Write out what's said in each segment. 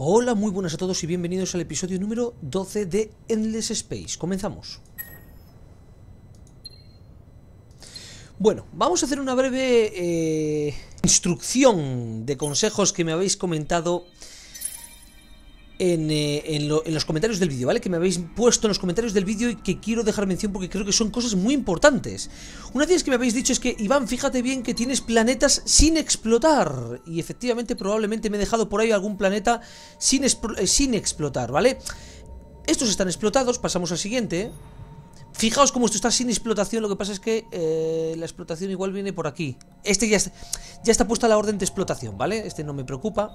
Hola, muy buenas a todos y bienvenidos al episodio número 12 de Endless Space. Comenzamos. Bueno, vamos a hacer una breve eh, instrucción de consejos que me habéis comentado eh, en, los comentarios del vídeo, ¿vale? Que me habéis puesto en los comentarios del vídeo y que quiero dejar mención porque creo que son cosas muy importantes. Una de las que me habéis dicho es que, Iván, fíjate bien que tienes planetas sin explotar. Y efectivamente, probablemente me he dejado por ahí algún planeta sin, eh, explotar, ¿vale? Estos están explotados, pasamos al siguiente. Fijaos como esto está sin explotación, lo que pasa es que eh, la explotación igual viene por aquí. Este ya está, ya está puesta la orden de explotación, ¿vale? Este no me preocupa.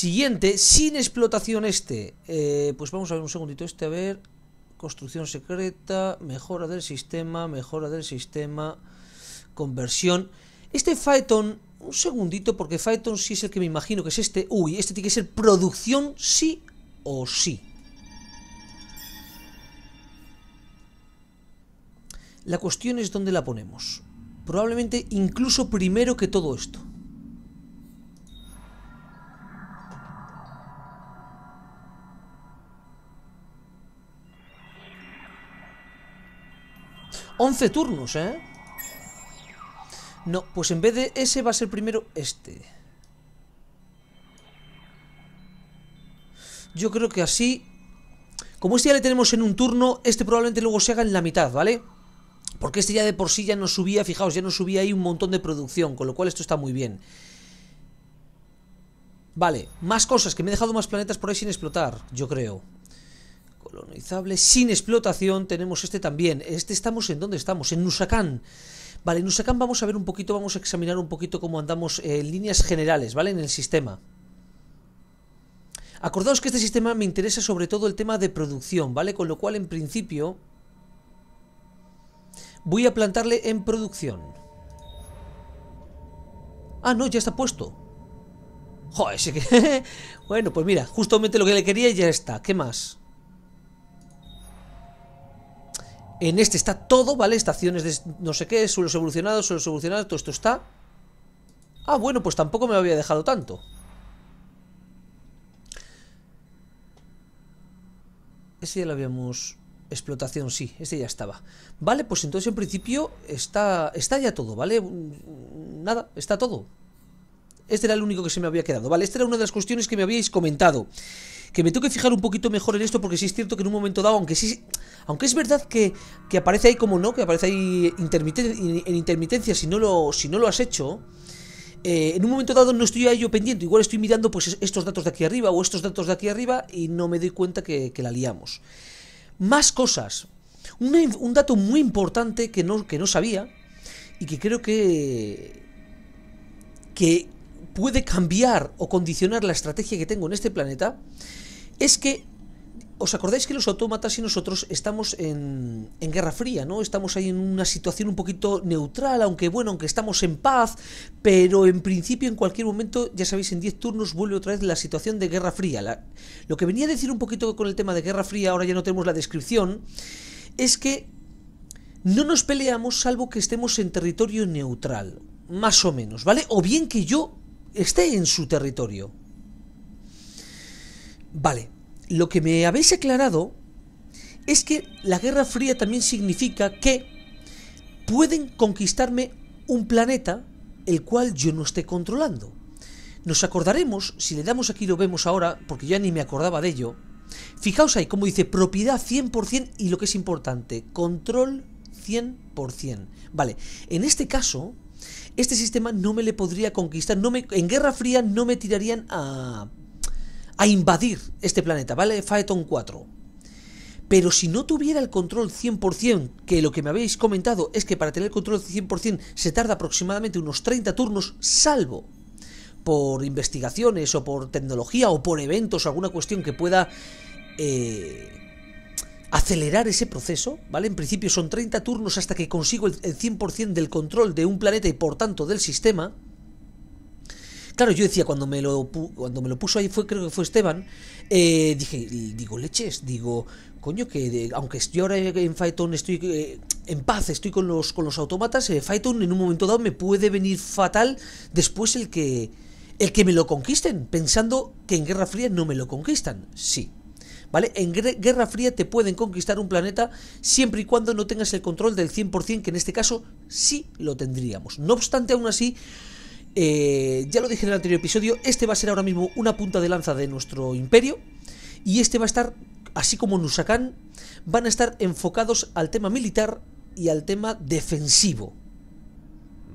Siguiente, sin explotación este. Eh, pues vamos a ver un segundito este, a ver. Construcción secreta, mejora del sistema, mejora del sistema, conversión. Este Phaeton, un segundito, porque Phaeton sí es el que me imagino que es este. Uy, este tiene que ser producción sí o sí. La cuestión es dónde la ponemos. Probablemente incluso primero que todo esto. 11 turnos, ¿eh? No, pues en vez de ese va a ser primero este. Yo creo que así... Como este ya le tenemos en un turno, este probablemente luego se haga en la mitad, ¿vale? Porque este ya de por sí ya no subía, fijaos, ya no subía ahí un montón de producción, con lo cual esto está muy bien. Vale, más cosas, que me he dejado más planetas por ahí sin explotar, yo creo colonizable sin explotación tenemos este también. Este estamos en dónde estamos, en Nusacán. Vale, en Nusacán vamos a ver un poquito, vamos a examinar un poquito cómo andamos eh, en líneas generales, ¿vale? En el sistema. Acordaos que este sistema me interesa sobre todo el tema de producción, ¿vale? Con lo cual, en principio, voy a plantarle en producción. Ah, no, ya está puesto. Joder, sí que... bueno, pues mira, justamente lo que le quería y ya está. ¿Qué más? En este está todo, ¿vale? Estaciones de no sé qué, suelos evolucionados, suelos evolucionados, todo esto está. Ah, bueno, pues tampoco me había dejado tanto. Ese ya lo habíamos... Explotación, sí, este ya estaba. Vale, pues entonces en principio está, está ya todo, ¿vale? Nada, está todo. Este era el único que se me había quedado. Vale, esta era una de las cuestiones que me habíais comentado que me tengo que fijar un poquito mejor en esto porque sí es cierto que en un momento dado, aunque sí, aunque es verdad que, aparece ahí como no, que aparece ahí en intermitencia si no lo, si no lo has hecho, eh, en un momento dado no estoy ahí yo pendiente, igual estoy mirando pues estos datos de aquí arriba o estos datos de aquí arriba y no me doy cuenta que, la liamos. Más cosas. un dato muy importante que no, que no sabía y que creo que, que puede cambiar o condicionar la estrategia que tengo en este planeta es que ¿Os acordáis que los autómatas y nosotros estamos en, Guerra Fría, ¿no? Estamos ahí en una situación un poquito neutral, aunque bueno, aunque estamos en paz, pero en principio en cualquier momento, ya sabéis, en 10 turnos vuelve otra vez la situación de Guerra Fría. lo que venía a decir un poquito con el tema de Guerra Fría, ahora ya no tenemos la descripción, es que no nos peleamos salvo que estemos en territorio neutral, más o menos, ¿vale? O bien que yo esté en su territorio. Vale, lo que me habéis aclarado es que la Guerra Fría también significa que pueden conquistarme un planeta el cual yo no esté controlando. Nos acordaremos, si le damos aquí lo vemos ahora, porque ya ni me acordaba de ello. Fijaos ahí como dice propiedad 100% y lo que es importante, control 100%. Vale, en este caso, este sistema no me le podría conquistar, no me, en Guerra Fría no me tirarían a a invadir este planeta, ¿vale? Phaeton 4. Pero si no tuviera el control 100%, que lo que me habéis comentado es que para tener el control 100% se tarda aproximadamente unos 30 turnos, salvo por investigaciones o por tecnología o por eventos o alguna cuestión que pueda eh, acelerar ese proceso, ¿vale? En principio son 30 turnos hasta que consigo el, el 100% del control de un planeta y por tanto del sistema. Claro, yo decía, cuando me lo, cuando me lo puso ahí, fue, creo que fue Esteban, eh, dije, digo, leches, digo, coño, que aunque yo ahora en Python estoy eh, en paz, estoy con los, con los autómatas, eh, en un momento dado me puede venir fatal después el que, el que me lo conquisten, pensando que en Guerra Fría no me lo conquistan. Sí, ¿vale? En Guerra Fría te pueden conquistar un planeta siempre y cuando no tengas el control del 100%, que en este caso sí lo tendríamos. No obstante, aún así, eh, ya lo dije en el anterior episodio, este va a ser ahora mismo una punta de lanza de nuestro imperio. Y este va a estar, así como Nusakan, van a estar enfocados al tema militar y al tema defensivo.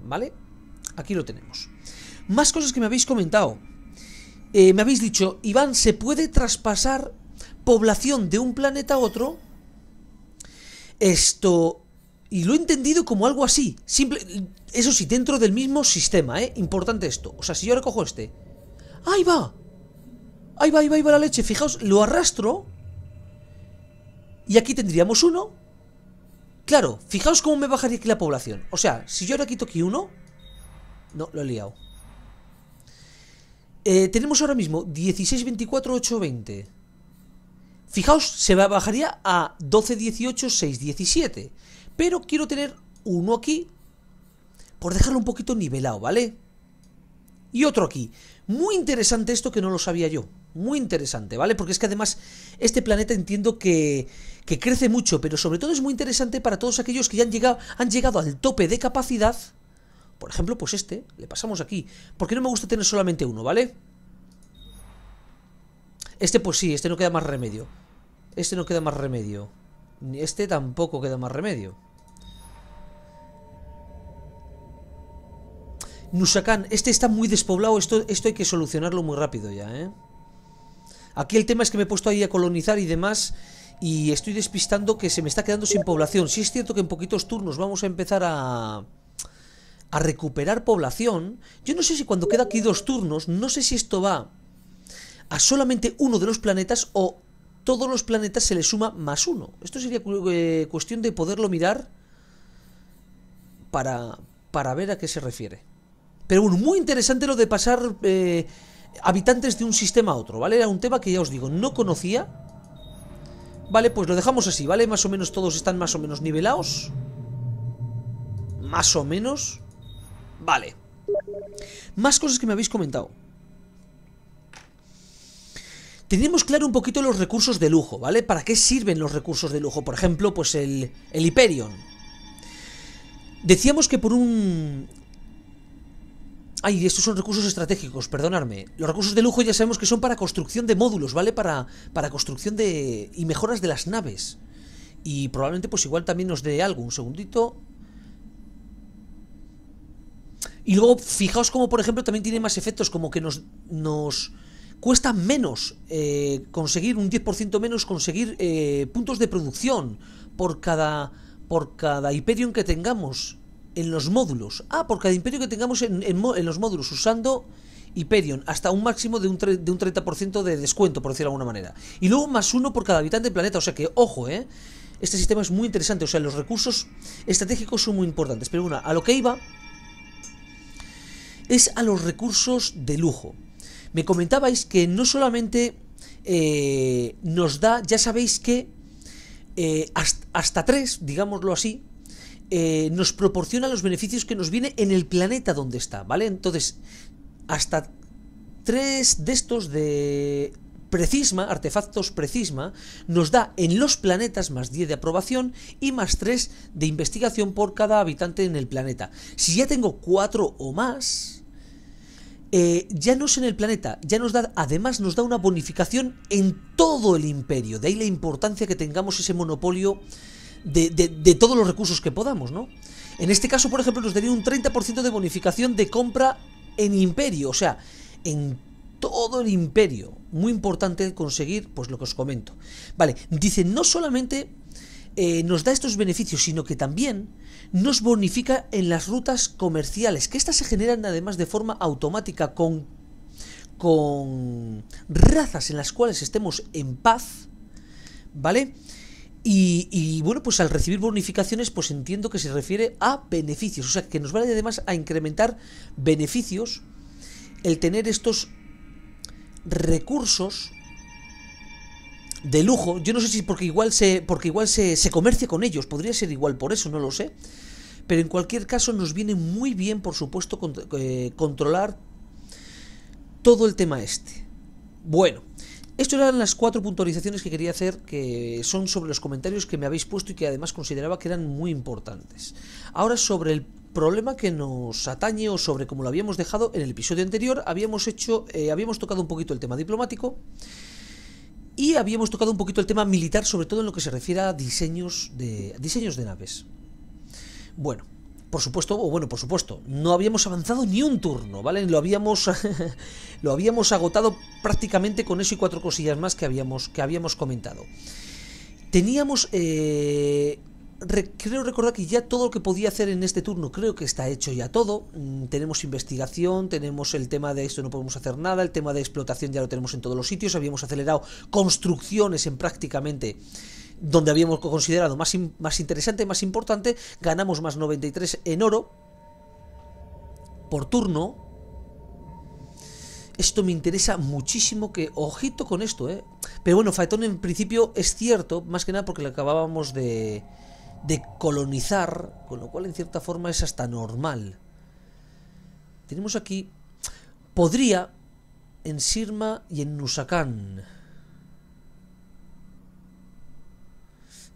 ¿Vale? Aquí lo tenemos. Más cosas que me habéis comentado. Eh, me habéis dicho, Iván, ¿se puede traspasar población de un planeta a otro? Esto y lo he entendido como algo así. Simple, eso sí, dentro del mismo sistema, ¿eh? Importante esto. O sea, si yo cojo este. ¡Ahí va! Ahí va, ahí va, ahí va la leche. Fijaos, lo arrastro. Y aquí tendríamos uno. Claro, fijaos cómo me bajaría aquí la población. O sea, si yo ahora quito aquí uno... No, lo he liado. Eh, tenemos ahora mismo 16, 24, 8, 20. Fijaos, se bajaría a 12, 18, 6, 17. Pero quiero tener uno aquí por dejarlo un poquito nivelado, ¿vale? Y otro aquí. Muy interesante esto que no lo sabía yo. Muy interesante, ¿vale? Porque es que además este planeta entiendo que, que crece mucho, pero sobre todo es muy interesante para todos aquellos que ya han llegado, han llegado al tope de capacidad. Por ejemplo, pues este, le pasamos aquí. Porque no me gusta tener solamente uno, ¿vale? Este pues sí, este no queda más remedio. Este no queda más remedio. Ni este tampoco queda más remedio. Nusakan, este está muy despoblado, esto, esto hay que solucionarlo muy rápido ya, ¿eh? Aquí el tema es que me he puesto ahí a colonizar y demás y estoy despistando que se me está quedando sin población. si es cierto que en poquitos turnos vamos a empezar a a recuperar población. Yo no sé si cuando queda aquí dos turnos, no sé si esto va a solamente uno de los planetas o todos los planetas se le suma más uno. Esto sería eh, cuestión de poderlo mirar para, para ver a qué se refiere. Pero bueno, muy interesante lo de pasar eh, habitantes de un sistema a otro, ¿vale? Era un tema que ya os digo, no conocía. Vale, pues lo dejamos así, ¿vale? Más o menos todos están más o menos nivelados. Más o menos. Vale. Más cosas que me habéis comentado. Tenemos claro un poquito los recursos de lujo, ¿vale? ¿Para qué sirven los recursos de lujo? Por ejemplo, pues el, el Hyperion. Decíamos que por un Ay, estos son recursos estratégicos, perdonadme. Los recursos de lujo ya sabemos que son para construcción de módulos, ¿vale? Para, para construcción de... y mejoras de las naves. Y probablemente pues igual también nos dé algo. Un segundito. Y luego fijaos como por ejemplo también tiene más efectos, como que nos, nos cuesta menos eh, conseguir un 10% menos conseguir eh, puntos de producción por cada, por cada Hyperion que tengamos en los módulos. Ah, por cada imperio que tengamos en, los módulos, usando Hyperion, hasta un máximo de un, de un 30% de descuento, por decirlo de alguna manera. Y luego más uno por cada habitante del planeta, o sea que, ojo, ¿eh? Este sistema es muy interesante, o sea, los recursos estratégicos son muy importantes. Pero bueno, a lo que iba es a los recursos de lujo. Me comentabais que no solamente eh, nos da, ya sabéis que eh, hasta, hasta tres, digámoslo así, eh, nos proporciona los beneficios que nos viene en el planeta donde está, ¿vale? Entonces, hasta tres de estos de Precisma, artefactos Precisma, nos da en los planetas más 10 de aprobación y más 3 de investigación por cada habitante en el planeta. Si ya tengo 4 o más, eh, ya no es en el planeta, ya nos da, además nos da una bonificación en todo el imperio. De ahí la importancia que tengamos ese monopolio de, todos los recursos que podamos, ¿no? En este caso, por ejemplo, nos daría un 30% de bonificación de compra en imperio, o sea, en todo el imperio. Muy importante conseguir, pues lo que os comento. Vale, dice, no solamente eh, nos da estos beneficios, sino que también nos bonifica en las rutas comerciales, que estas se generan además de forma automática con, con razas en las cuales estemos en paz, ¿vale? Y, bueno, pues al recibir bonificaciones, pues entiendo que se refiere a beneficios. O sea, que nos vale además a incrementar beneficios el tener estos recursos de lujo. Yo no sé si porque igual se. porque igual se, comercia con ellos. Podría ser igual por eso, no lo sé. Pero en cualquier caso, nos viene muy bien, por supuesto, eh, controlar todo el tema este. Bueno. Estas eran las cuatro puntualizaciones que quería hacer, que son sobre los comentarios que me habéis puesto y que además consideraba que eran muy importantes. Ahora sobre el problema que nos atañe o sobre cómo lo habíamos dejado en el episodio anterior, habíamos hecho, eh, habíamos tocado un poquito el tema diplomático y habíamos tocado un poquito el tema militar, sobre todo en lo que se refiere a diseños de diseños de naves. Bueno, por supuesto, o bueno, por supuesto, no habíamos avanzado ni un turno, ¿vale? Lo habíamos, lo habíamos agotado prácticamente con eso y cuatro cosillas más que habíamos, que habíamos comentado. Teníamos, eh, creo recordar que ya todo lo que podía hacer en este turno, creo que está hecho ya todo. Mm, tenemos investigación, tenemos el tema de esto, no podemos hacer nada, el tema de explotación ya lo tenemos en todos los sitios, habíamos acelerado construcciones en prácticamente donde habíamos considerado más, más interesante, más importante, ganamos más 93 en oro por turno. Esto me interesa muchísimo que... Ojito con esto, ¿eh? Pero bueno, Faetón en principio es cierto, más que nada porque lo acabábamos de, de colonizar, con lo cual en cierta forma es hasta normal. Tenemos aquí... Podría en Sirma y en Nusakan...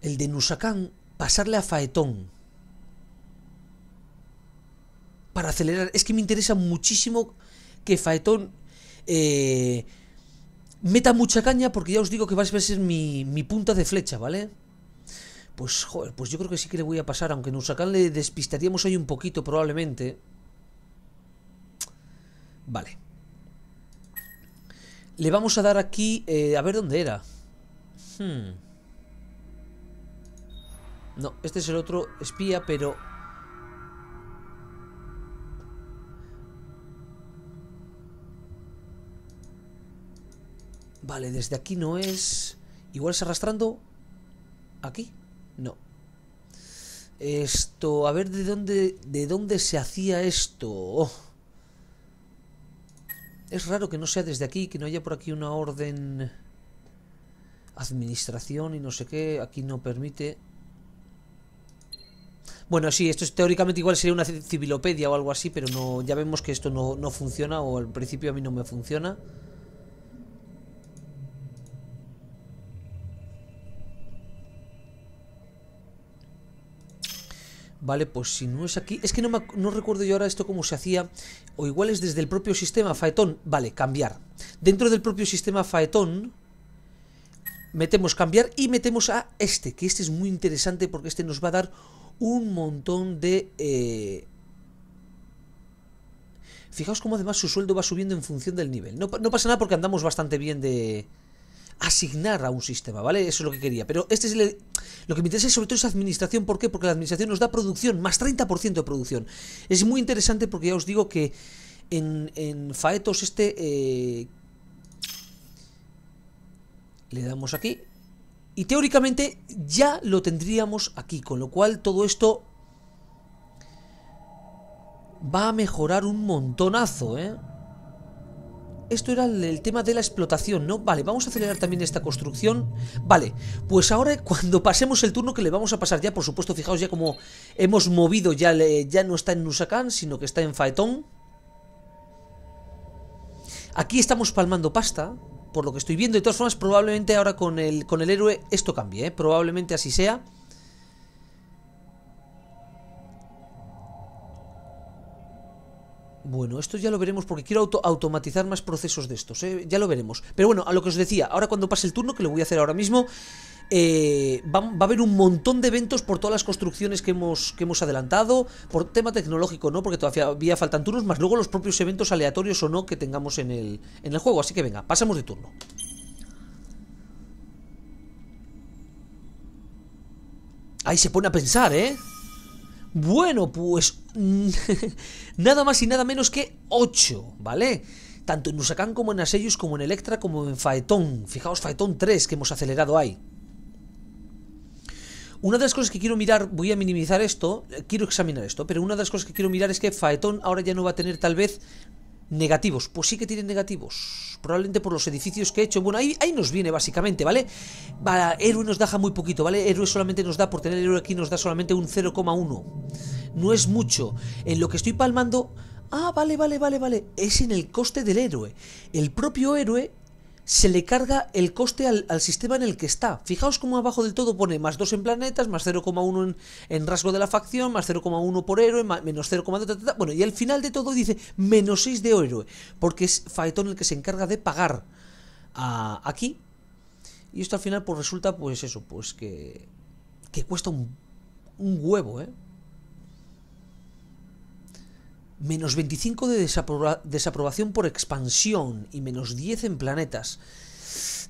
el de Nusacán, pasarle a Faetón para acelerar. Es que me interesa muchísimo que Faetón eh, meta mucha caña porque ya os digo que va a ser mi, punta de flecha, ¿vale? Pues, joder, pues yo creo que sí que le voy a pasar, aunque Nusakan le despistaríamos hoy un poquito probablemente. Vale. Le vamos a dar aquí, eh, a ver dónde era. Hmm. No, este es el otro espía, pero... Vale, desde aquí no es... Igual se arrastrando... ¿Aquí? No. Esto... A ver de dónde... De dónde se hacía esto. Oh. Es raro que no sea desde aquí, que no haya por aquí una orden... Administración y no sé qué. Aquí no permite... Bueno, sí, esto teóricamente igual sería una civilopedia o algo así, pero no, ya vemos que esto no, funciona o al principio a mí no me funciona. Vale, pues si no es aquí... Es que no, no recuerdo yo ahora esto cómo se hacía. O igual es desde el propio sistema Faetón. Vale, cambiar. Dentro del propio sistema Faetón... Metemos cambiar y metemos a este. Que este es muy interesante porque este nos va a dar un montón de... Eh, fijaos cómo además su sueldo va subiendo en función del nivel. No, pasa nada porque andamos bastante bien de asignar a un sistema, ¿vale? Eso es lo que quería. Pero este es el... lo que me interesa sobre todo es administración. ¿Por qué? Porque la administración nos da producción, más 30% de producción. Es muy interesante porque ya os digo que en, en Faetos este... Eh, le damos aquí y teóricamente ya lo tendríamos aquí, con lo cual todo esto va a mejorar un montonazo, ¿eh? Esto era el, tema de la explotación, ¿no? Vale, vamos a acelerar también esta construcción. Vale, pues ahora cuando pasemos el turno que le vamos a pasar ya, por supuesto, fijaos ya como hemos movido, ya, ya no está en Nusakan, sino que está en Faetón. Aquí estamos palmando pasta, por lo que estoy viendo. De todas formas, probablemente ahora con el, con el héroe esto cambie, ¿eh? Probablemente así sea. Bueno, esto ya lo veremos porque quiero auto automatizar más procesos de estos, ¿eh? ya lo veremos. Pero bueno, a lo que os decía, ahora cuando pase el turno, que lo voy a hacer ahora mismo, eh, va, a haber un montón de eventos por todas las construcciones que hemos, adelantado, por tema tecnológico, ¿no? Porque todavía faltan turnos, más luego los propios eventos aleatorios o no que tengamos en el, juego. Así que venga, pasamos de turno. Ahí se pone a pensar, ¿eh? Bueno, pues nada más y nada menos que 8, ¿vale? Tanto en Usakan como en Asellus, como en Electra, como en Faetón. Fijaos, Faetón 3 que hemos acelerado ahí. Una de las cosas que quiero mirar, voy a minimizar esto, quiero examinar esto, pero una de las cosas que quiero mirar es que Faetón ahora ya no va a tener tal vez negativos. Pues sí que tiene negativos. Probablemente por los edificios que he hecho. Bueno, ahí, nos viene básicamente, ¿vale? Para héroe nos deja muy poquito, ¿vale? Héroe solamente nos da, por tener héroe aquí, nos da solamente un 0,1. No es mucho. En lo que estoy palmando... Ah, vale, vale, vale, vale. Es en el coste del héroe. El propio héroe se le carga el coste al, sistema en el que está. Fijaos cómo abajo del todo pone más 2 en planetas, más 0,1 en, rasgo de la facción, más 0,1 por héroe, menos 0,2. Bueno, y al final de todo dice menos 6 de héroe, porque es Faetón el que se encarga de pagar aquí. Y esto al final pues resulta pues eso, pues que, que cuesta un, un huevo, ¿eh? menos 25 de desaprobación por expansión y menos 10 en planetas.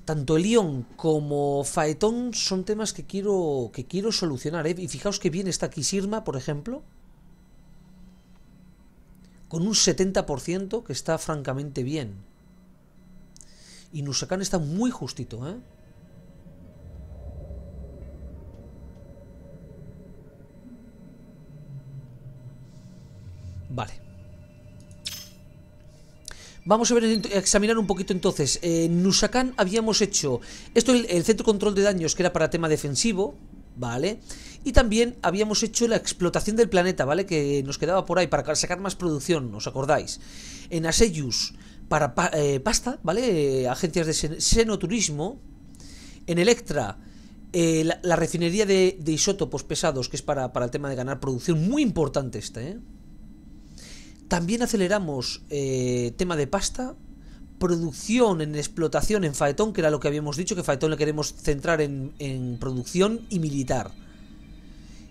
Tanto Elión como Faetón son temas que quiero, que quiero solucionar. ¿eh? Y fijaos que bien está aquí Sirma, por ejemplo, con un 70% que está francamente bien. Y Nusakan está muy justito, ¿eh? Vale. Vamos a, ver, a examinar un poquito entonces. Eh, en Nusakan habíamos hecho... Esto el, el centro control de daños, que era para tema defensivo, ¿vale? Y también habíamos hecho la explotación del planeta, ¿vale? Que nos quedaba por ahí para sacar más producción, ¿os acordáis? En Aseyus, para eh, pasta, ¿vale? Agencias de senoturismo. En Electra, eh, la, refinería de, isótopos pesados, que es para, para el tema de ganar producción. Muy importante este, ¿eh? También aceleramos eh, tema de pasta, producción en explotación en Faetón, que era lo que habíamos dicho, que Faetón le queremos centrar en, en producción y militar.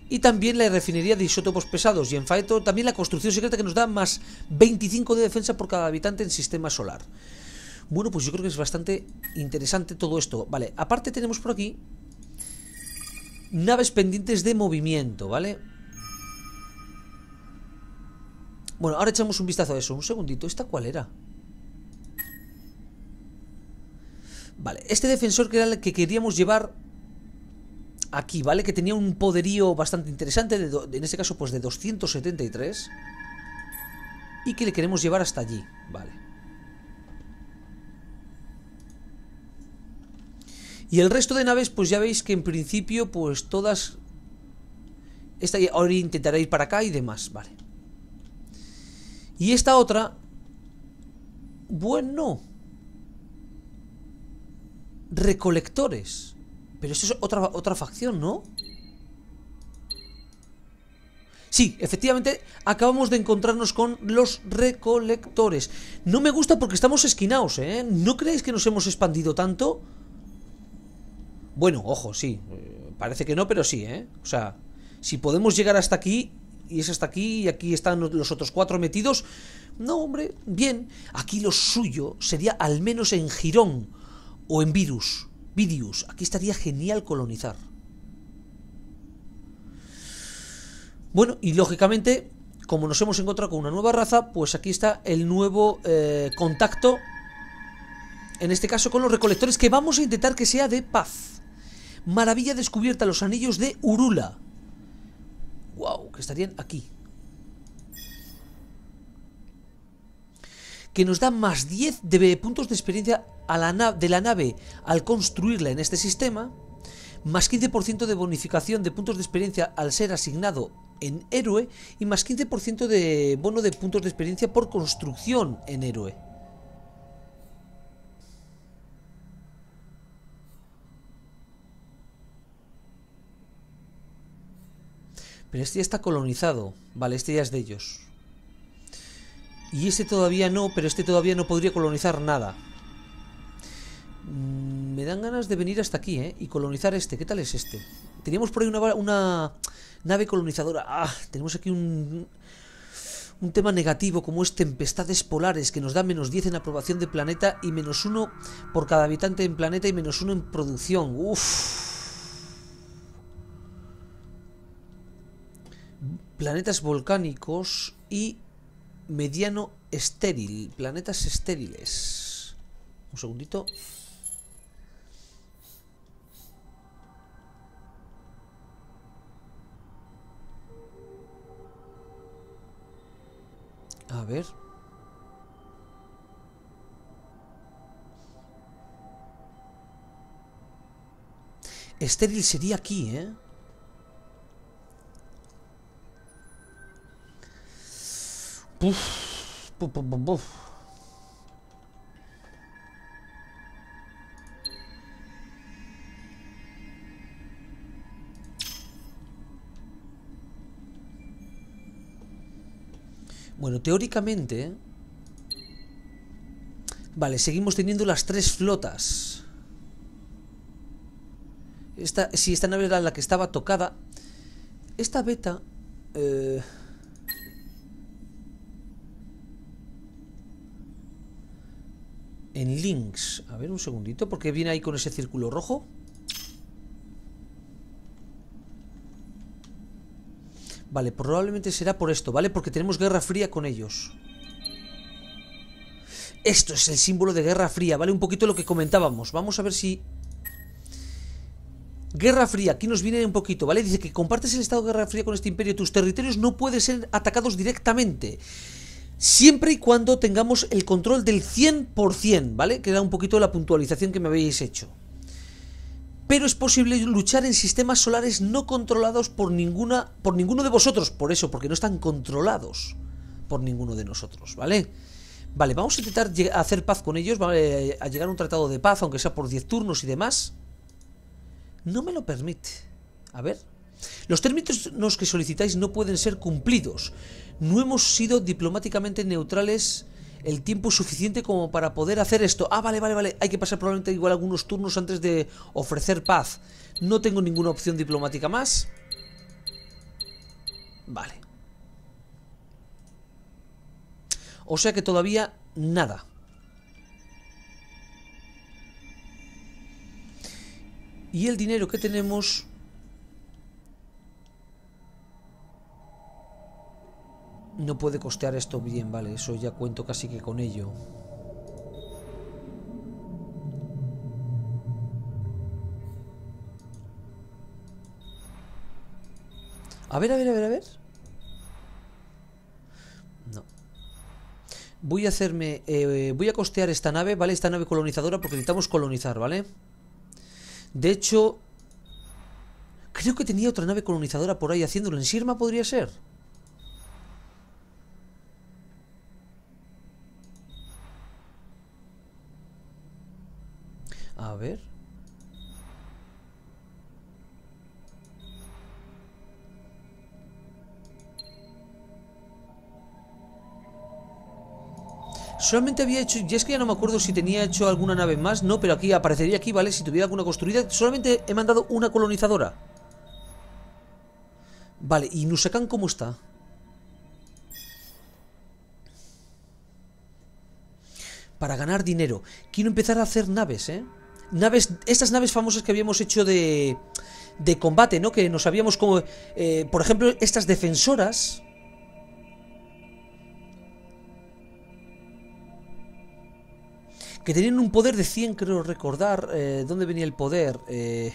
Y también la refinería de isótopos pesados y en Faetón también la construcción secreta que nos da más 25 de defensa por cada habitante en sistema solar. Bueno, pues yo creo que es bastante interesante todo esto. Vale, aparte tenemos por aquí naves pendientes de movimiento, ¿vale? Bueno, ahora echamos un vistazo a eso. Un segundito, ¿esta cuál era? Vale, este defensor que era el que queríamos llevar aquí, ¿vale? Que tenía un poderío bastante interesante, de en este caso pues de 273. Y que le queremos llevar hasta allí, vale. Y el resto de naves, pues ya veis que en principio, pues todas... Esta, ahora intentaré ir para acá y demás, vale. Y esta otra, bueno, recolectores. Pero eso es otra, otra facción, ¿no? Sí, efectivamente, acabamos de encontrarnos con los recolectores. No me gusta porque estamos esquinaos, ¿eh? ¿No creéis que nos hemos expandido tanto? Bueno, ojo, sí. Eh, parece que no, pero sí, ¿eh? O sea, si podemos llegar hasta aquí, y es está aquí y aquí están los otros cuatro metidos. No, hombre, bien. Aquí lo suyo sería al menos en Girón o en Virus. Vidius Aquí estaría genial colonizar. Bueno, y lógicamente, como nos hemos encontrado con una nueva raza, pues aquí está el nuevo eh, contacto. En este caso con los recolectores, que vamos a intentar que sea de paz. Maravilla descubierta, los anillos de Urula wow, que estarían aquí. Que nos da más 10 de puntos de experiencia a la de la nave al construirla en este sistema, más 15% de bonificación de puntos de experiencia al ser asignado en héroe y más 15% de bono de puntos de experiencia por construcción en héroe. Pero este ya está colonizado. Vale, este ya es de ellos. Y este todavía no, pero este todavía no podría colonizar nada. Mm, me dan ganas de venir hasta aquí, ¿eh? Y colonizar este. ¿Qué tal es este? Teníamos por ahí una, nave colonizadora. Ah, tenemos aquí un, un tema negativo como es tempestades polares que nos da menos 10 en aprobación de planeta y menos 1 por cada habitante en planeta y menos 1 en producción. Uff. planetas volcánicos y mediano estéril, planetas estériles. Un segundito. A ver. Estéril sería aquí, ¿eh? Bueno, teóricamente... Vale, seguimos teniendo las tres flotas. Esta, si sí, esta nave era la que estaba tocada. Esta beta... Eh... En links. A ver, un segundito. porque viene ahí con ese círculo rojo? Vale, probablemente será por esto, ¿vale? Porque tenemos guerra fría con ellos. Esto es el símbolo de guerra fría, ¿vale? Un poquito lo que comentábamos. Vamos a ver si... Guerra fría, aquí nos viene un poquito, ¿vale? Dice que compartes el estado de guerra fría con este imperio. Tus territorios no pueden ser atacados directamente siempre y cuando tengamos el control del 100%, ¿vale? Que era un poquito la puntualización que me habéis hecho. Pero es posible luchar en sistemas solares no controlados por, ninguna, por ninguno de vosotros, por eso, porque no están controlados por ninguno de nosotros, ¿vale? Vale, vamos a intentar hacer paz con ellos, a llegar a un tratado de paz, aunque sea por 10 turnos y demás. No me lo permite. A ver. Los términos que solicitáis no pueden ser cumplidos no hemos sido diplomáticamente neutrales el tiempo suficiente como para poder hacer esto. Ah, vale, vale, vale. Hay que pasar probablemente igual algunos turnos antes de ofrecer paz. No tengo ninguna opción diplomática más. Vale. O sea que todavía nada. Y el dinero que tenemos No puede costear esto bien, vale, eso ya cuento casi que con ello. A ver, a ver, a ver, a ver. No. Voy a hacerme... Eh, voy a costear esta nave, ¿vale? Esta nave colonizadora porque necesitamos colonizar, ¿vale? De hecho... Creo que tenía otra nave colonizadora por ahí haciéndolo. ¿En Sirma podría ser? A ver. Solamente había hecho, ya es que ya no me acuerdo si tenía hecho alguna nave más, no, pero aquí aparecería aquí, ¿vale? Si tuviera alguna construida, solamente he mandado una colonizadora. Vale, ¿y Nusakan cómo está? Para ganar dinero. Quiero empezar a hacer naves, ¿eh? naves, estas naves famosas que habíamos hecho de, de combate, ¿no? Que nos habíamos como, eh, por ejemplo, estas defensoras. Que tenían un poder de 100, creo recordar. Eh, ¿Dónde venía el poder? Eh,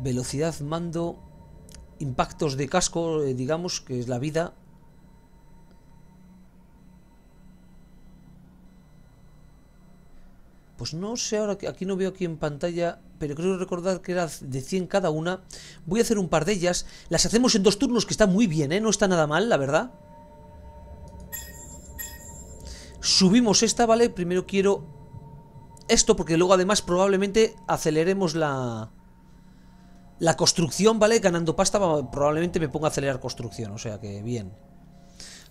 velocidad, mando, impactos de casco, digamos, que es la vida. Pues no sé ahora, aquí no veo aquí en pantalla, pero creo recordar que era de 100 cada una. Voy a hacer un par de ellas. Las hacemos en dos turnos, que está muy bien, ¿eh? No está nada mal, la verdad. Subimos esta, ¿vale? Primero quiero esto, porque luego además probablemente aceleremos la... La construcción, ¿vale? Ganando pasta, probablemente me ponga a acelerar construcción, o sea que bien.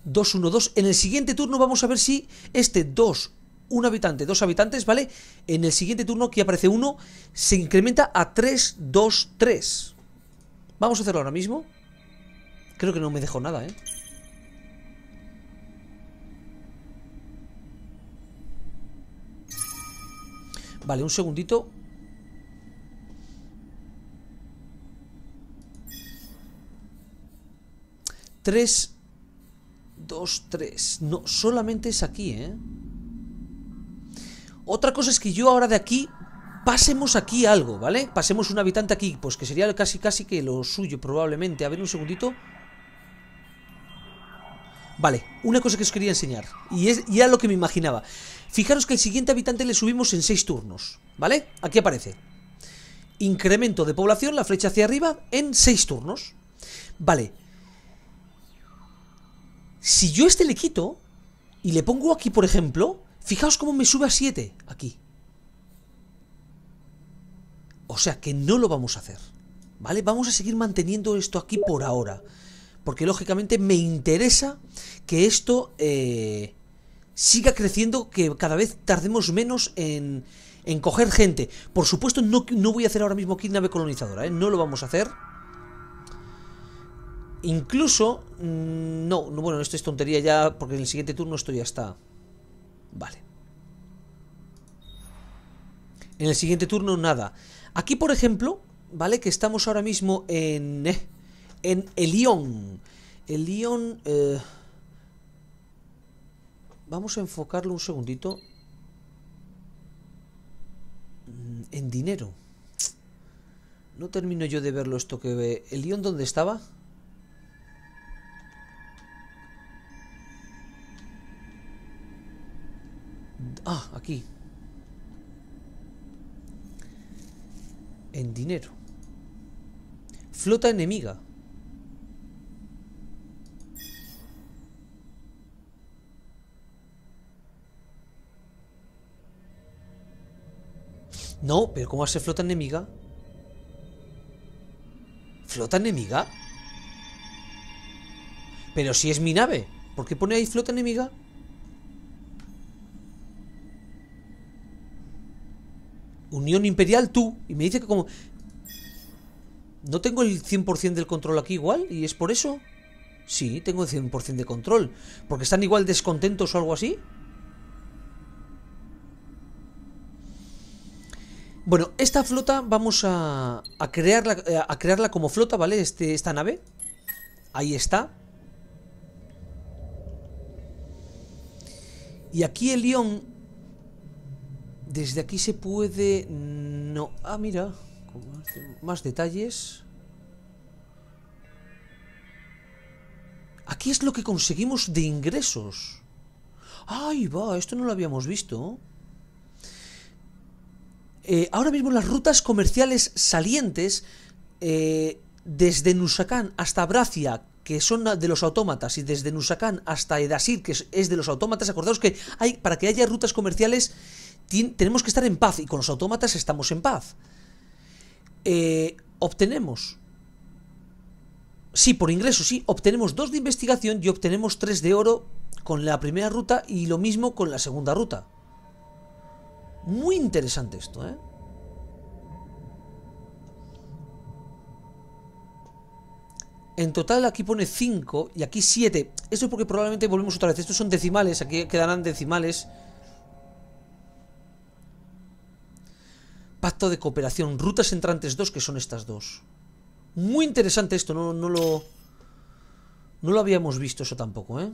2-1-2. En el siguiente turno vamos a ver si este 2 un habitante, dos habitantes, ¿vale? En el siguiente turno, que aparece uno, se incrementa a 3, 2, 3. Vamos a hacerlo ahora mismo. Creo que no me dejó nada, ¿eh? Vale, un segundito. Tres, dos, tres. No, solamente es aquí, ¿eh? Otra cosa es que yo ahora de aquí pasemos aquí algo, ¿vale? Pasemos un habitante aquí, pues que sería casi casi que lo suyo probablemente. A ver, un segundito. Vale, una cosa que os quería enseñar, y, es, ya era lo que me imaginaba. Fijaros que el siguiente habitante le subimos en seis turnos, ¿vale? Aquí aparece. Incremento de población, la flecha hacia arriba, en seis turnos. Vale. Si yo este le quito, y le pongo aquí, por ejemplo, Fijaos cómo me sube a 7 aquí. O sea que no lo vamos a hacer. ¿Vale? Vamos a seguir manteniendo esto aquí por ahora. Porque lógicamente me interesa que esto eh, siga creciendo, que cada vez tardemos menos en, en coger gente. Por supuesto, no, no, voy a hacer ahora mismo aquí nave colonizadora, ¿eh? No lo vamos a hacer. Incluso... Mm, no, no, bueno, esto es tontería ya, porque en el siguiente turno esto ya está. Vale. En el siguiente turno, nada. Aquí, por ejemplo, ¿vale? Que estamos ahora mismo en... Eh, en Elión. Elión... Eh, vamos a enfocarlo un segundito. Mm, en dinero. No termino yo de verlo esto que... ve, ¿Elión dónde estaba? Ah, aquí. En dinero. Flota enemiga. No, pero ¿cómo hace flota enemiga? ¿Flota enemiga? Pero si es mi nave, ¿por qué pone ahí flota enemiga? Unión Imperial tú. Y me dice que como... ¿No tengo el 100% del control aquí igual? ¿Y es por eso? Sí, tengo el 100% de control. ¿Porque están igual descontentos o algo así? Bueno, esta flota vamos a, a, crearla, eh, a crearla como flota, ¿vale? Este, esta nave. Ahí está. Y aquí el León desde aquí se puede... Mm, no. Ah, mira. más, detalles. Aquí es lo que conseguimos de ingresos. ¡Ay, va! Esto no lo habíamos visto. Eh, ahora mismo las rutas comerciales salientes eh, desde Nusakán hasta Bracia, que son de los autómatas, y desde Nusakán hasta Edasir, que es de los autómatas, acordaos que hay, para que haya rutas comerciales tenemos que estar en paz y con los autómatas estamos en paz. Eh, obtenemos, sí, por ingreso, sí, obtenemos dos de investigación y obtenemos tres de oro con la primera ruta y lo mismo con la segunda ruta. Muy interesante esto, ¿eh? En total aquí pone 5 y aquí siete. Esto es porque probablemente volvemos otra vez. Estos son decimales, aquí quedarán decimales. Pacto de cooperación, rutas entrantes 2, que son estas dos. Muy interesante esto, no, lo... No lo habíamos visto eso tampoco, ¿eh?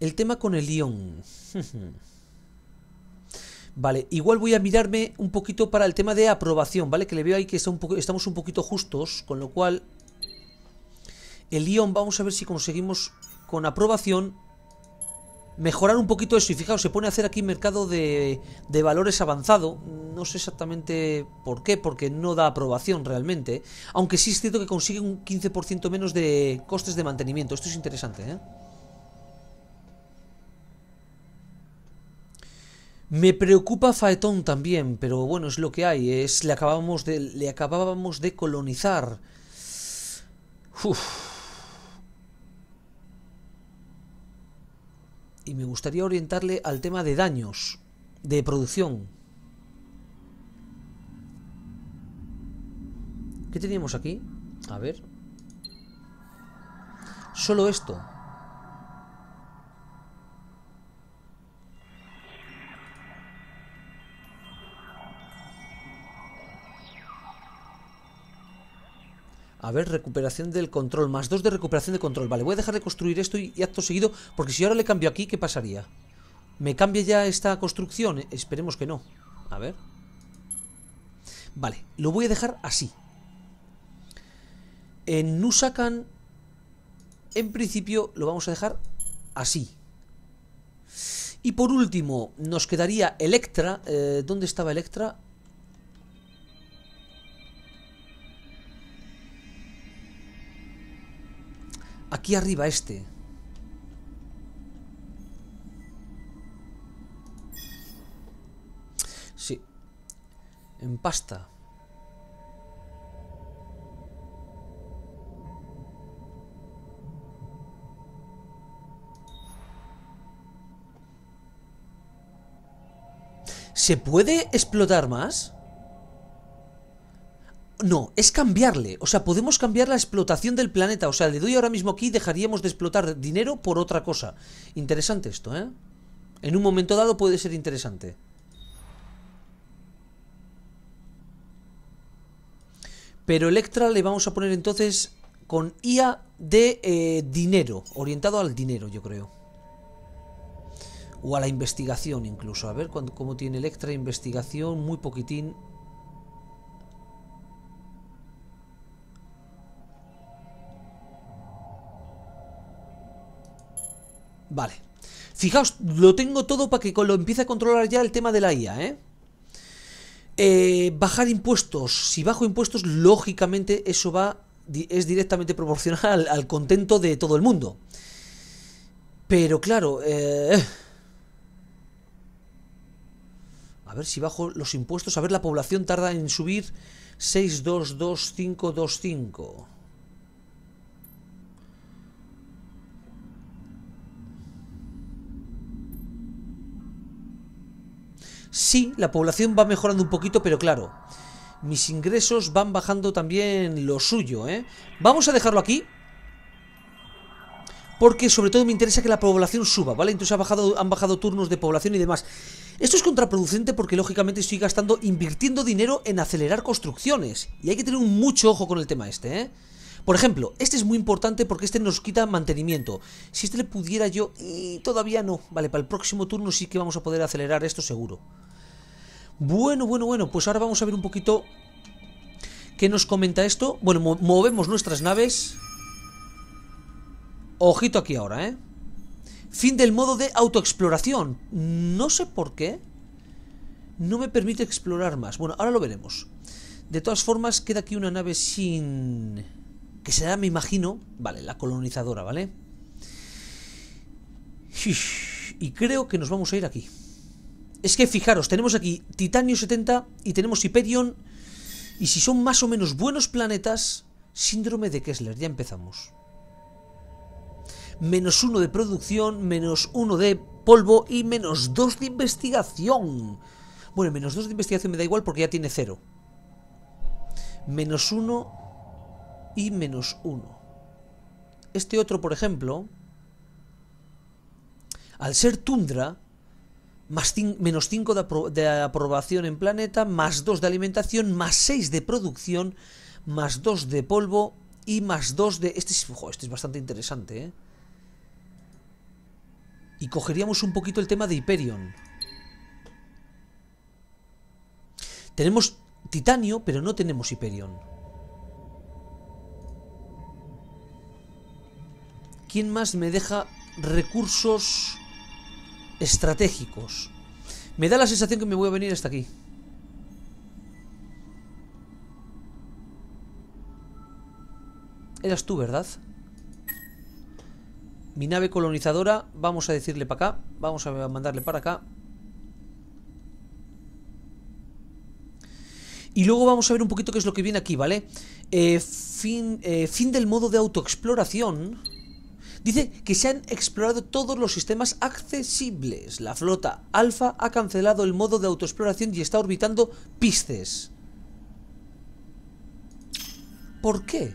El tema con el ion. vale, igual voy a mirarme un poquito para el tema de aprobación, ¿vale? Que le veo ahí que estamos un poquito justos, con lo cual... El ion, vamos a ver si conseguimos con aprobación mejorar un poquito eso. Y fijaos, se pone a hacer aquí mercado de, de, valores avanzado. No sé exactamente por qué, porque no da aprobación realmente. Aunque sí es cierto que consigue un 15% menos de costes de mantenimiento. Esto es interesante, ¿eh? Me preocupa Faetón también, pero bueno, es lo que hay. Es, le, acabábamos de, le acabábamos de colonizar. Uf. y me gustaría orientarle al tema de daños, de producción. ¿Qué teníamos aquí? A ver. Solo esto. A ver, recuperación del control, más dos de recuperación de control. Vale, voy a dejar de construir esto y, acto seguido, porque si ahora le cambio aquí, ¿qué pasaría? ¿Me cambia ya esta construcción? Eh, esperemos que no. A ver. Vale, lo voy a dejar así. En Nusakan, en principio, lo vamos a dejar así. Y por último, nos quedaría Electra. Eh, ¿Dónde estaba Electra? Aquí arriba este. Sí. En pasta. ¿Se puede explotar más? No, es cambiarle. O sea, podemos cambiar la explotación del planeta. O sea, le doy ahora mismo aquí y dejaríamos de explotar dinero por otra cosa. Interesante esto, ¿eh? En un momento dado puede ser interesante. Pero Electra le vamos a poner entonces con IA de eh, dinero, orientado al dinero, yo creo. O a la investigación incluso. A ver cómo tiene Electra investigación, muy poquitín. Vale. Fijaos, lo tengo todo para que lo empiece a controlar ya el tema de la IA, ¿eh? ¿eh? bajar impuestos. Si bajo impuestos, lógicamente eso va es directamente proporcional al, contento de todo el mundo. Pero claro, eh, eh. a ver si bajo los impuestos, a ver la población tarda en subir 622525. Sí, la población va mejorando un poquito, pero claro, mis ingresos van bajando también lo suyo, ¿eh? Vamos a dejarlo aquí. Porque sobre todo me interesa que la población suba, ¿vale? Entonces ha bajado, han bajado turnos de población y demás. Esto es contraproducente porque lógicamente estoy gastando, invirtiendo dinero en acelerar construcciones. Y hay que tener mucho ojo con el tema este, ¿eh? Por ejemplo, este es muy importante porque este nos quita mantenimiento. Si este le pudiera yo... Y todavía no. Vale, para el próximo turno sí que vamos a poder acelerar esto seguro. Bueno, bueno, bueno. Pues ahora vamos a ver un poquito... ¿Qué nos comenta esto? Bueno, movemos nuestras naves. Ojito aquí ahora, ¿eh? Fin del modo de autoexploración. No sé por qué. No me permite explorar más. Bueno, ahora lo veremos. De todas formas, queda aquí una nave sin que será, me imagino, vale, la colonizadora, ¿vale? Y creo que nos vamos a ir aquí. Es que fijaros, tenemos aquí Titanio 70 y tenemos Hyperion. Y si son más o menos buenos planetas, síndrome de Kessler, ya empezamos. Menos uno de producción, menos uno de polvo y menos dos de investigación. Bueno, menos dos de investigación me da igual porque ya tiene cero. Menos uno y menos uno Este otro, por ejemplo, al ser tundra, más menos 5 de, aprobación en planeta, más 2 de alimentación, más 6 de producción, más 2 de polvo y más 2 de... Este, este es, bastante interesante, ¿eh? Y cogeríamos un poquito el tema de Hyperion. Tenemos titanio, pero no tenemos Hyperion. ¿Quién más me deja recursos estratégicos? Me da la sensación que me voy a venir hasta aquí. Eras tú, ¿verdad? Mi nave colonizadora, vamos a decirle para acá, vamos a mandarle para acá. Y luego vamos a ver un poquito qué es lo que viene aquí, ¿vale? Eh, eh, fin del modo de autoexploración. Dice que se han explorado todos los sistemas accesibles. La flota Alpha ha cancelado el modo de autoexploración y está orbitando pistes. ¿Por qué?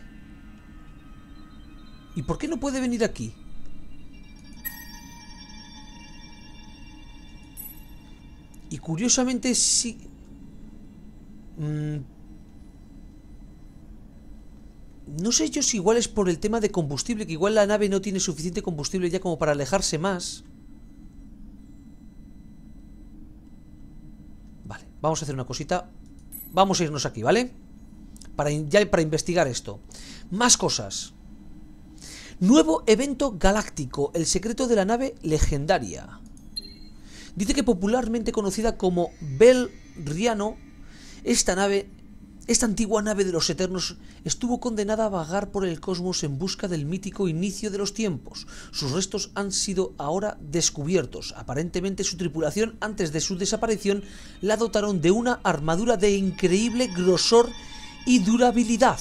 ¿Y por qué no puede venir aquí? Y curiosamente sí... Mm, no sé yo si igual es por el tema de combustible, que igual la nave no tiene suficiente combustible ya como para alejarse más. Vale, vamos a hacer una cosita. Vamos a irnos aquí, ¿vale? Para, ya para investigar esto. Más cosas. Nuevo evento galáctico, el secreto de la nave legendaria. Dice que popularmente conocida como Bel Riano, esta nave esta antigua nave de los Eternos estuvo condenada a vagar por el cosmos en busca del mítico inicio de los tiempos. Sus restos han sido ahora descubiertos. Aparentemente su tripulación, antes de su desaparición, la dotaron de una armadura de increíble grosor y durabilidad.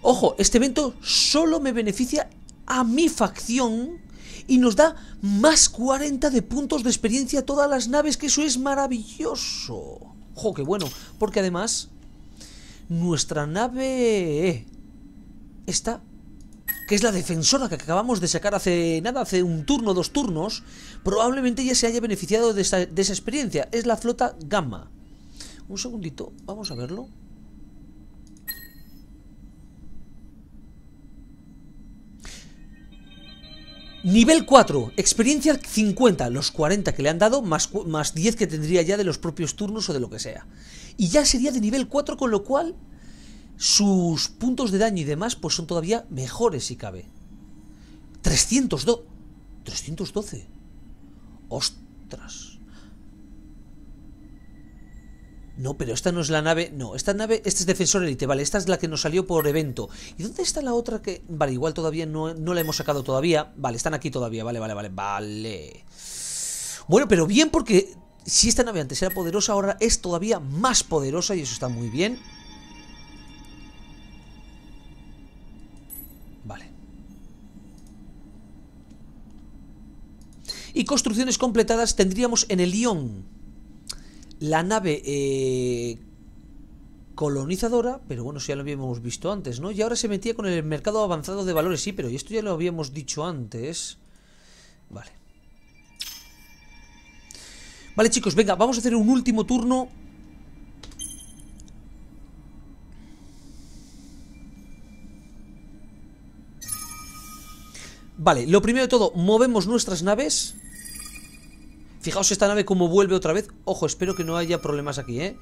Ojo, este evento solo me beneficia a mi facción y nos da más 40 de puntos de experiencia a todas las naves, que eso es maravilloso. Ojo, qué bueno, porque además nuestra nave eh, esta, que es la defensora que acabamos de sacar hace nada, hace un turno, dos turnos, probablemente ya se haya beneficiado de esa, experiencia. Es la flota Gamma. Un segundito, vamos a verlo. Nivel 4, experiencia 50, los 40 que le han dado, más, más 10 que tendría ya de los propios turnos o de lo que sea y ya sería de nivel 4, con lo cual sus puntos de daño y demás pues son todavía mejores si cabe. 302. 312. Ostras. No, pero esta no es la nave... No, esta nave... Este es Defensor Elite, vale. Esta es la que nos salió por evento. ¿Y dónde está la otra que...? Vale, igual todavía no, no la hemos sacado todavía. Vale, están aquí todavía. Vale, vale, vale, vale. Bueno, pero bien porque si esta nave antes era poderosa, ahora es todavía más poderosa y eso está muy bien. Vale. Y construcciones completadas tendríamos en el Ion la nave eh, colonizadora, pero bueno, eso ya lo habíamos visto antes, ¿no? Y ahora se metía con el mercado avanzado de valores, sí, pero esto ya lo habíamos dicho antes. Vale. Vale, chicos, venga, vamos a hacer un último turno Vale, lo primero de todo, movemos nuestras naves Fijaos esta nave como vuelve otra vez Ojo, espero que no haya problemas aquí, ¿eh?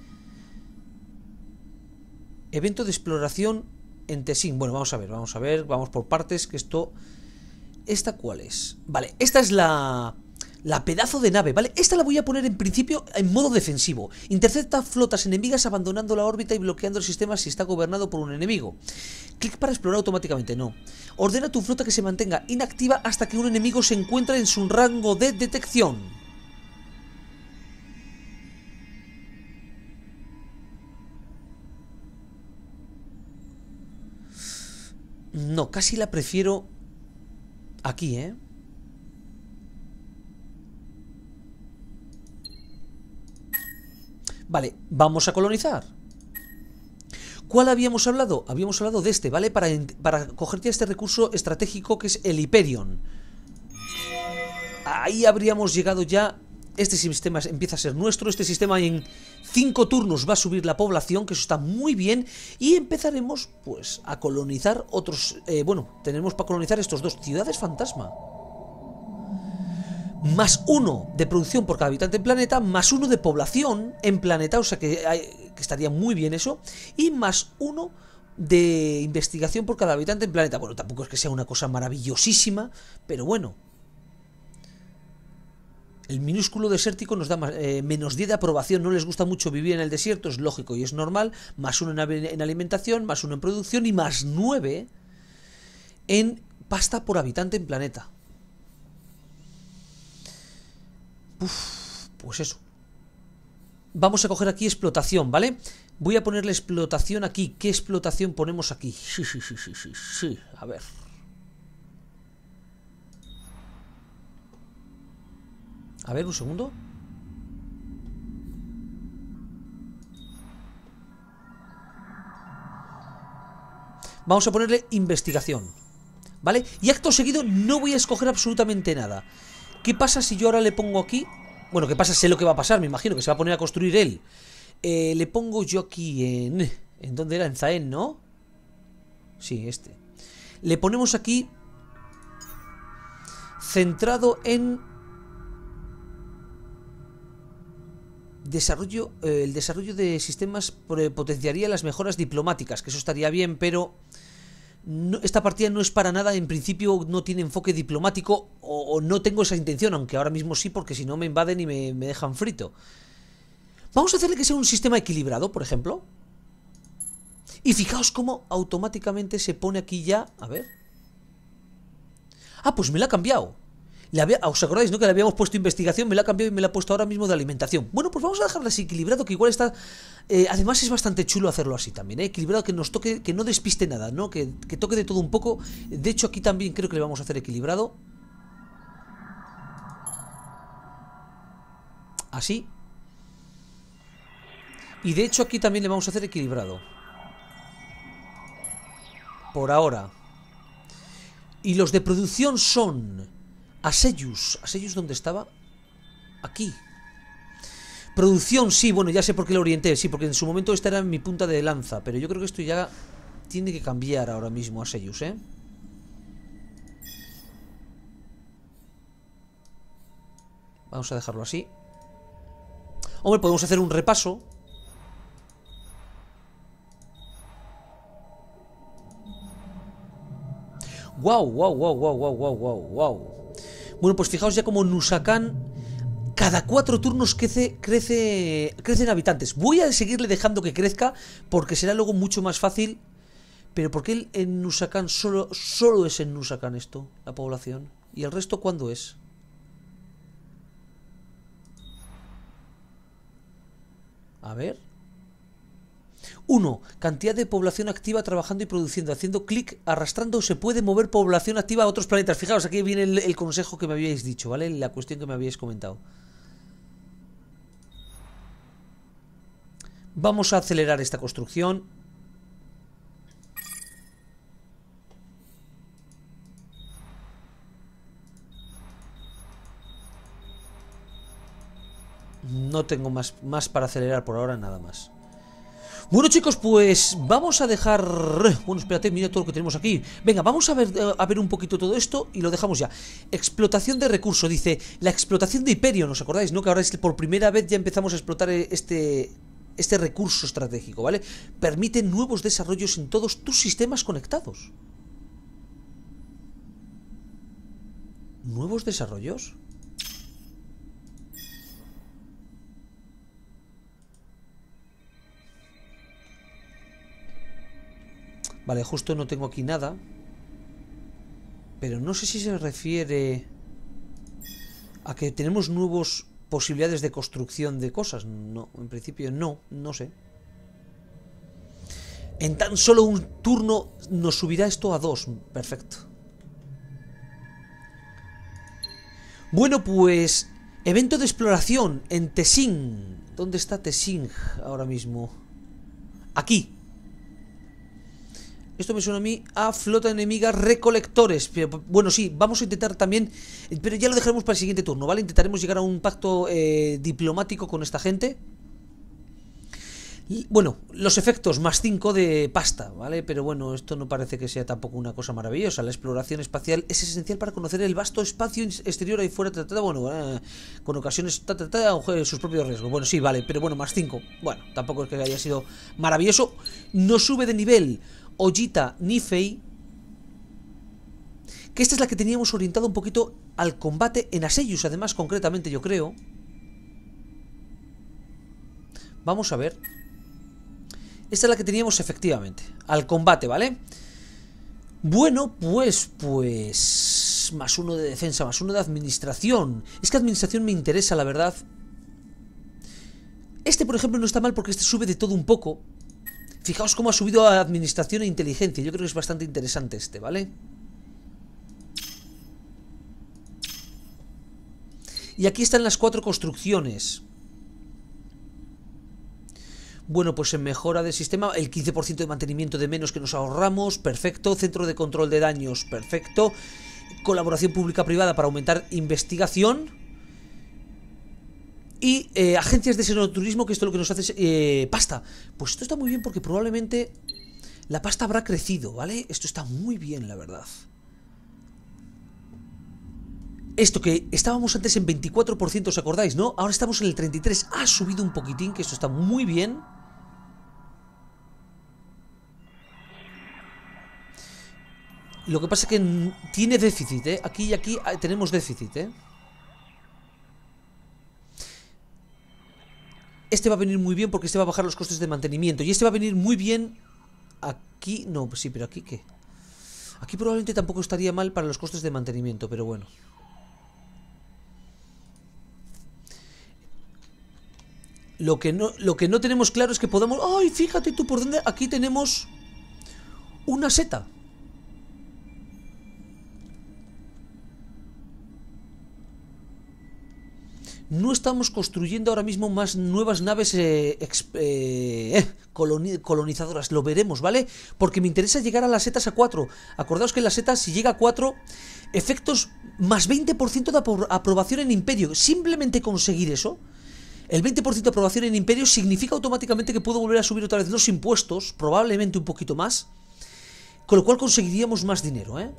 Evento de exploración en Tessin Bueno, vamos a ver, vamos a ver, vamos por partes Que esto... ¿Esta cuál es? Vale, esta es la la pedazo de nave, ¿vale? Esta la voy a poner en principio en modo defensivo. Intercepta flotas enemigas abandonando la órbita y bloqueando el sistema si está gobernado por un enemigo. Clic para explorar automáticamente, no. Ordena tu flota que se mantenga inactiva hasta que un enemigo se encuentre en su rango de detección. No, casi la prefiero aquí, ¿eh? Vale, vamos a colonizar. ¿Cuál habíamos hablado? Habíamos hablado de este, ¿vale? Para, para cogerte este recurso estratégico que es el Hyperion. Ahí habríamos llegado ya... Este sistema empieza a ser nuestro, este sistema en 5 turnos va a subir la población, que eso está muy bien, y empezaremos pues a colonizar otros... Eh, bueno, tenemos para colonizar estos dos ciudades fantasma más uno de producción por cada habitante en planeta, más uno de población en planeta, o sea que, estaría muy bien eso, y más uno de investigación por cada habitante en planeta. Bueno, tampoco es que sea una cosa maravillosísima, pero bueno. El minúsculo desértico nos da eh, menos 10 de aprobación, no les gusta mucho vivir en el desierto, es lógico y es normal, más uno en, en alimentación, más uno en producción y más 9 en pasta por habitante en planeta. pues eso. Vamos a coger aquí explotación, ¿vale? Voy a ponerle explotación aquí. ¿Qué explotación ponemos aquí? Sí, sí, sí, sí, sí, sí. A ver. A ver, un segundo. Vamos a ponerle investigación. ¿Vale? Y acto seguido no voy a escoger absolutamente nada. ¿Qué pasa si yo ahora le pongo aquí? Bueno, ¿qué pasa? Sé lo que va a pasar, me imagino, que se va a poner a construir él. Eh, le pongo yo aquí en... ¿En dónde era? En Zaen, ¿no? Sí, este. Le ponemos aquí... Centrado en... Desarrollo, eh, el desarrollo de sistemas eh, potenciaría las mejoras diplomáticas, que eso estaría bien, pero esta partida no es para nada, en principio no tiene enfoque diplomático o, no tengo esa intención, aunque ahora mismo sí, porque si no me invaden y me, me dejan frito. Vamos a hacerle que sea un sistema equilibrado, por ejemplo. Y fijaos cómo automáticamente se pone aquí ya... A ver. Ah, pues me la ha cambiado. ¿Os acordáis, no? Que le habíamos puesto investigación, me la ha cambiado y me la ha puesto ahora mismo de alimentación. Bueno, pues vamos a así equilibrado que igual está. Eh, además, es bastante chulo hacerlo así también, ¿eh? Equilibrado, que nos toque, que no despiste nada, ¿no? Que, que toque de todo un poco. De hecho, aquí también creo que le vamos a hacer equilibrado. Así. Y de hecho, aquí también le vamos a hacer equilibrado. Por ahora. Y los de producción son a Sellus. ¿A dónde estaba? Aquí. Producción, sí, bueno, ya sé por qué lo orienté. Sí, porque en su momento esta era mi punta de lanza. Pero yo creo que esto ya tiene que cambiar ahora mismo a ¿eh? Vamos a dejarlo así. Hombre, podemos hacer un repaso. wow, wow, wow, wow, wow, wow, wow. Bueno, pues fijaos ya como Nusakan cada cuatro turnos crece, crece, crecen habitantes. Voy a seguirle dejando que crezca porque será luego mucho más fácil. Pero ¿por qué en Nusakan solo, solo es en Nusakan esto, la población? ¿Y el resto cuándo es? A ver. 1. Cantidad de población activa trabajando y produciendo. Haciendo clic, arrastrando, se puede mover población activa a otros planetas. Fijaos, aquí viene el, el consejo que me habíais dicho, ¿vale? La cuestión que me habíais comentado. Vamos a acelerar esta construcción. No tengo más, más para acelerar por ahora, nada más. Bueno chicos, pues vamos a dejar... Bueno, espérate, mira todo lo que tenemos aquí Venga, vamos eh, a ver, un poquito todo esto y lo dejamos ya Explotación de recursos, dice La explotación de Hyperion, ¿os acordáis? ¿No? Que ahora es que por primera vez ya empezamos a explotar eh, este, este recurso estratégico, ¿vale? Permite nuevos desarrollos en todos tus sistemas conectados ¿Nuevos desarrollos? Vale, justo no tengo aquí nada. Pero no sé si se refiere a que tenemos nuevas posibilidades de construcción de cosas. No, en principio no, no sé. En tan solo un turno nos subirá esto a dos. Perfecto. Bueno, pues... Evento de exploración en Tesing. ¿Dónde está Tesing ahora mismo? Aquí. Esto me suena a mí a flota enemiga recolectores. Pero, bueno, sí, vamos a intentar también... Pero ya lo dejaremos para el siguiente turno, ¿vale? Intentaremos llegar a un pacto eh, diplomático con esta gente. Y bueno, los efectos más 5 de pasta, ¿vale? Pero bueno, esto no parece que sea tampoco una cosa maravillosa. La exploración espacial es esencial para conocer el vasto espacio exterior ahí fuera, bueno, eh, con ocasiones, tratada, sus propios riesgos. Bueno, sí, vale, pero bueno, más 5. Bueno, tampoco es que haya sido maravilloso. No sube de nivel ni fei. Que esta es la que teníamos orientado un poquito al combate en Aseyus, además, concretamente, yo creo. Vamos a ver. Esta es la que teníamos efectivamente. Al combate, ¿vale? Bueno, pues, pues... Más uno de defensa, más uno de administración. Es que administración me interesa, la verdad. Este, por ejemplo, no está mal porque este sube de todo un poco. Fijaos cómo ha subido a administración e inteligencia. Yo creo que es bastante interesante este, ¿vale? Y aquí están las cuatro construcciones. Bueno, pues en mejora del sistema, el 15% de mantenimiento de menos que nos ahorramos, perfecto. Centro de control de daños, perfecto. Colaboración pública-privada para aumentar investigación. Y eh, agencias de senoturismo, que esto lo que nos hace es eh, pasta. Pues esto está muy bien porque probablemente la pasta habrá crecido, ¿vale? Esto está muy bien, la verdad. Esto que estábamos antes en 24%, ¿os acordáis, no? Ahora estamos en el 33%. Ha subido un poquitín, que esto está muy bien. Lo que pasa es que tiene déficit, ¿eh? Aquí y aquí ah, tenemos déficit, ¿eh? Este va a venir muy bien porque este va a bajar los costes de mantenimiento. Y este va a venir muy bien aquí... No, pues sí, pero aquí qué. Aquí probablemente tampoco estaría mal para los costes de mantenimiento, pero bueno. Lo que no, lo que no tenemos claro es que podamos... ¡Ay, fíjate tú por dónde! Aquí tenemos una seta. no estamos construyendo ahora mismo más nuevas naves eh, eh, eh, colonizadoras. Lo veremos, ¿vale? Porque me interesa llegar a las setas a 4. Acordaos que en las setas, si llega a 4, efectos más 20% de aprobación en imperio. Simplemente conseguir eso. El 20% de aprobación en imperio significa automáticamente que puedo volver a subir otra vez los impuestos, probablemente un poquito más. Con lo cual conseguiríamos más dinero, ¿eh?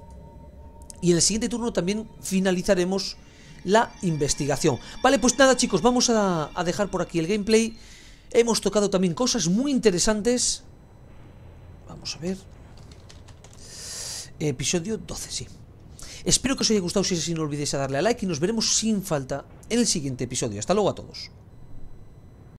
Y en el siguiente turno también finalizaremos la investigación. Vale, pues nada chicos, vamos a, dejar por aquí el gameplay. Hemos tocado también cosas muy interesantes. Vamos a ver. Episodio 12, sí. Espero que os haya gustado, si es así no olvidéis darle a like y nos veremos sin falta en el siguiente episodio. Hasta luego a todos.